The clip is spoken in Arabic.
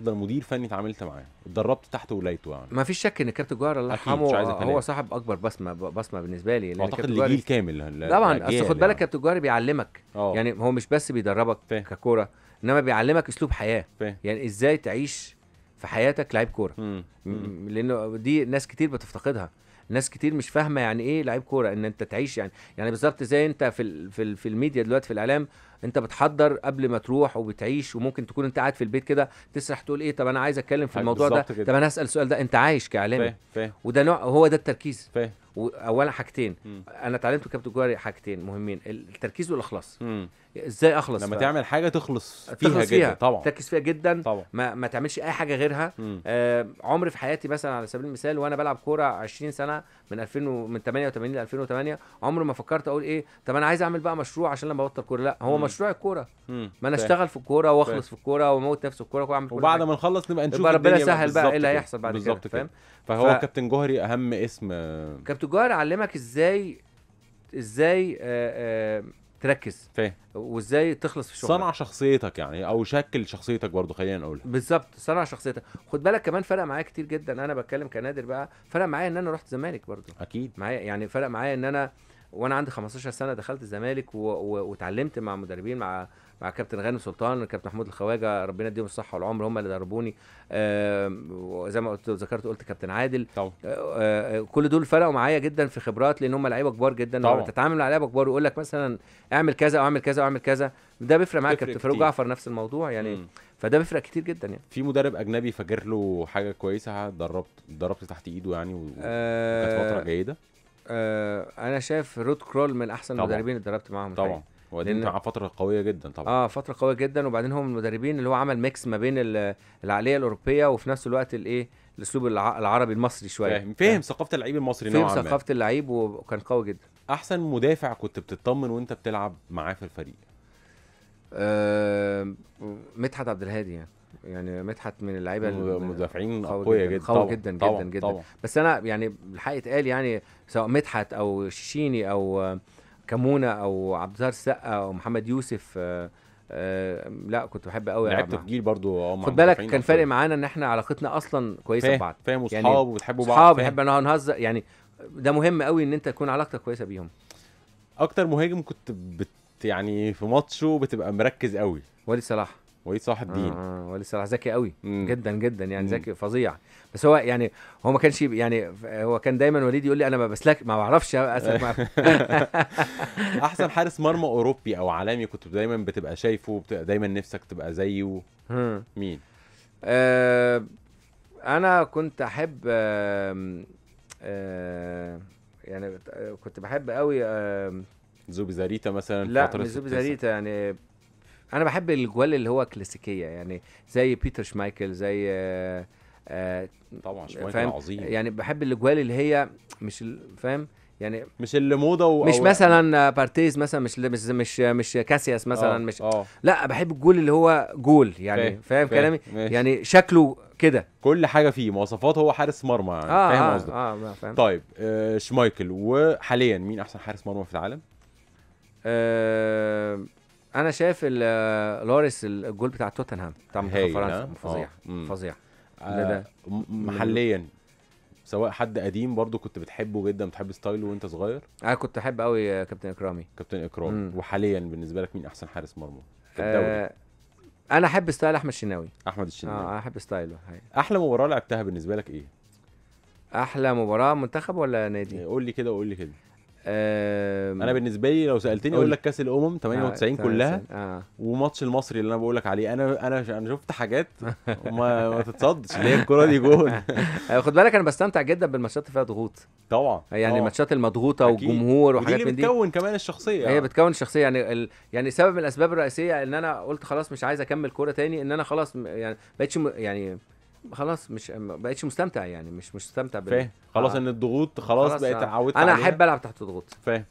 افضل مدير فني اتعاملت معاه اتدربت تحت ولايته يعني ما فيش شك ان كابتن جوهر الله يرحمه هو صاحب اكبر بصمه بصمه بالنسبه لي لان اعتقد لجيل كامل طبعا اصل خد بالك يعني. كابتن جوهر بيعلمك أوه. يعني هو مش بس بيدربك ككوره انما بيعلمك اسلوب حياه فيه. يعني ازاي تعيش في حياتك لعيب كوره لانه دي ناس كتير بتفتقدها ناس كتير مش فاهمه يعني ايه لعيب كوره ان انت تعيش يعني يعني بالظبط زي انت في في, في الميديا دلوقتي في الاعلام انت بتحضر قبل ما تروح وبتعيش وممكن تكون انت قاعد في البيت كده تسرح تقول ايه طب انا عايز اتكلم في الموضوع ده كده. طب انا هسال السؤال ده انت عايش كاعلامي وده نوع هو ده التركيز فاهم اولا حاجتين م. انا اتعلمت كابتن جواري حاجتين مهمين التركيز والاخلاص ازاي اخلص لما ف... تعمل حاجه تخلص فيها, تخلص فيها. جدا طبعا تركز فيها جدا طبعا ما, ما تعملش اي حاجه غيرها آه عمري في حياتي مثلا على سبيل المثال وانا بلعب كوره 20 سنه من 2000 و... من 88 ل 2008 عمري ما فكرت اقول ايه طب انا عايز اعمل بقى مشروع عشان لما ابطل كوره لا هو م. مشروع الكوره ما انا اشتغل في الكوره واخلص في الكوره واموت نفسي في الكوره واعمل كل وبعد ما نخلص نبقى نشوف ربنا سهل بقى ايه اللي هيحصل بعد كده فاهم فهو ف... كابتن جوهري اهم اسم آه، كابتن جوهري علمك ازاي ازاي آه، آه، تركز فاهم وازاي تخلص في شغلك صنع شخصيتك يعني او شكل شخصيتك برضه خلينا نقولها بالظبط صنع شخصيتك خد بالك كمان فرق معايا كتير جدا انا بتكلم كنادر بقى فرق معايا ان انا رحت زمالك برضه اكيد معايا يعني فرق معايا ان انا وانا عندي 15 سنه دخلت الزمالك واتعلمت مع مدربين مع مع كابتن غانم سلطان كابتن محمود الخواجه ربنا يديهم الصحه والعمر هم اللي دربوني زي ما قلت ذكرت قلت كابتن عادل طبعا آه، آه، كل دول فرقوا معايا جدا في خبرات لان هم لعيبه كبار جدا طبعا تتعامل مع لعيبه كبار ويقول لك مثلا اعمل كذا او اعمل كذا او اعمل كذا ده بيفرق معاك كابتن فاروق جعفر نفس الموضوع يعني مم. فده بيفرق كتير جدا يعني في مدرب اجنبي فاكر له حاجه كويسه دربت دربت تحت ايده يعني وكانت آه فتره جيده آه انا شايف رود كرول من احسن طبعًا. المدربين اللي اتدربت معاهم طبعا وبعدين معاه فتره قويه جدا طبعا اه فتره قويه جدا وبعدين هو من المدربين اللي هو عمل ميكس ما بين العقليه الاوروبيه وفي نفس الوقت الايه الاسلوب العربي المصري شويه فاهم فاهم يعني ثقافه اللعيب المصري فاهم ثقافه اللعيب وكان قوي جدا احسن مدافع كنت بتطمن وانت بتلعب معاه في الفريق آه مدحت عبد الهادي يعني يعني مدحت من اللعيبه المدافعين اقوياء جدا قوي جدا جدا طبعًا جدا طبعًا بس انا يعني الحقيقه اتقال يعني سواء مدحت او شيني او كمونه او عبد الظاهر السقا او محمد يوسف آه، آه، لا كنت بحب قوي لعبت في جيل برضو خد بالك كان فارق معانا ان احنا علاقتنا اصلا كويسه ببعض فاهم يعني واصحاب اصحاب وبتحبوا بعض اصحاب بنحب نهزر يعني ده مهم قوي ان انت تكون علاقتك كويسه بيهم اكتر مهاجم كنت بت يعني في ماتشه بتبقى مركز قوي وليد صلاح وليد صلاح الدين آه،, آه وليد صلاح ذكي قوي مم. جدا جدا يعني ذكي فظيع بس هو يعني هو ما كانش يعني هو كان دايما وليد يقول لي انا ما بسلك ما بعرفش اسلك احسن حارس مرمى اوروبي او عالمي كنت دايما بتبقى شايفه بتبقى دايما نفسك تبقى زيه مين؟ آه انا كنت احب آه آه يعني كنت بحب قوي آه زوبي زاريتا مثلا لا مش زوبي زاريتا يعني انا بحب الجوال اللي هو كلاسيكيه يعني زي بيتر شمايكل زي آه آه طبعا شمايكل عظيم يعني بحب الاجوال اللي هي مش فاهم يعني مش اللي موضه و... مش مثلا بارتيز مثلا مش مش مش, مش كاسياس مثلا أوه. مش أوه. لا بحب الجول اللي هو جول يعني فاهم كلامي ماشي. يعني شكله كده كل حاجه فيه مواصفات هو حارس مرمى يعني آه فاهم قصدك آه, آه فاهم. طيب آه شمايكل وحاليا مين احسن حارس مرمى في العالم آه انا شايف لوريس الجول بتاع توتنهام بتاع فرنسا آه. فظيع فظيع آه، محليا سواء حد قديم برضو كنت بتحبه جدا بتحب ستايله وانت صغير انا كنت احب قوي كابتن اكرامي كابتن اكرامي وحاليا بالنسبه لك مين احسن حارس مرمى في آه، الدوري انا احب ستايل احمد الشناوي احمد الشناوي اه احب ستايله احلى مباراه لعبتها بالنسبه لك ايه احلى مباراه منتخب ولا نادي قول لي كده وقول لي كده انا بالنسبه لي لو سالتني اقول لك كاس الامم 98 آه كلها آه. وماتش المصري اللي انا بقول لك عليه انا انا انا شفت حاجات وما ما تتصدش اللي هي الكوره دي جول آه، خد بالك انا بستمتع جدا بالماتشات اللي فيها ضغوط طبعا يعني آه. الماتشات المضغوطه والجمهور وحاجات من دي بتكون كمان الشخصيه هي بتكون الشخصيه يعني ال... يعني سبب من الاسباب الرئيسيه ان انا قلت خلاص مش عايز اكمل كوره تاني ان انا خلاص يعني بقتش م... يعني خلاص مش ما بقتش مستمتع يعني مش مش مستمتع بال فاهم خلاص آه. ان الضغوط خلاص, خلاص بقيت آه. انا احب العب تحت الضغوط فاهم